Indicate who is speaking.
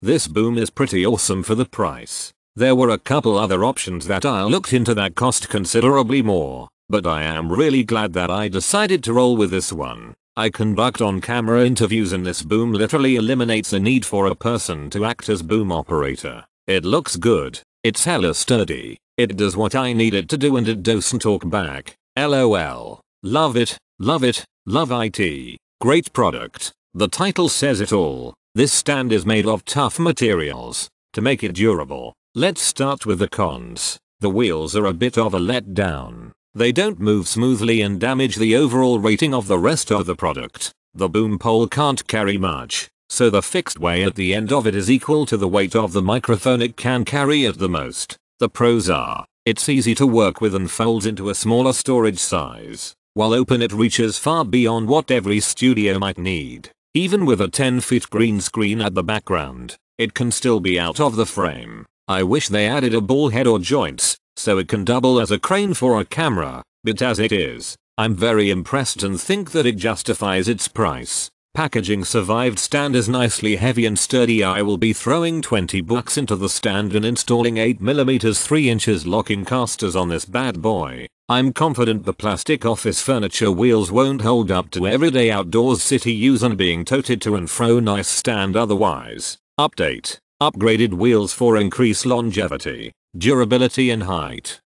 Speaker 1: This boom is pretty awesome for the price. There were a couple other options that I looked into that cost considerably more, but I am really glad that I decided to roll with this one. I conduct on-camera interviews and this boom literally eliminates the need for a person to act as boom operator. It looks good, it's hella sturdy, it does what I need it to do and it doesn't talk back. LOL. Love it, love it, love IT. Great product. The title says it all. This stand is made of tough materials. To make it durable, let's start with the cons. The wheels are a bit of a letdown. They don't move smoothly and damage the overall rating of the rest of the product. The boom pole can't carry much, so the fixed way at the end of it is equal to the weight of the microphone it can carry at the most. The pros are, it's easy to work with and folds into a smaller storage size, while open it reaches far beyond what every studio might need. Even with a 10 feet green screen at the background, it can still be out of the frame. I wish they added a ball head or joints, so it can double as a crane for a camera, but as it is, I'm very impressed and think that it justifies its price. Packaging survived stand is nicely heavy and sturdy I will be throwing 20 bucks into the stand and installing 8mm 3 inches locking casters on this bad boy. I'm confident the plastic office furniture wheels won't hold up to everyday outdoors city use and being toted to and fro nice stand otherwise. Update. Upgraded wheels for increased longevity, durability and height.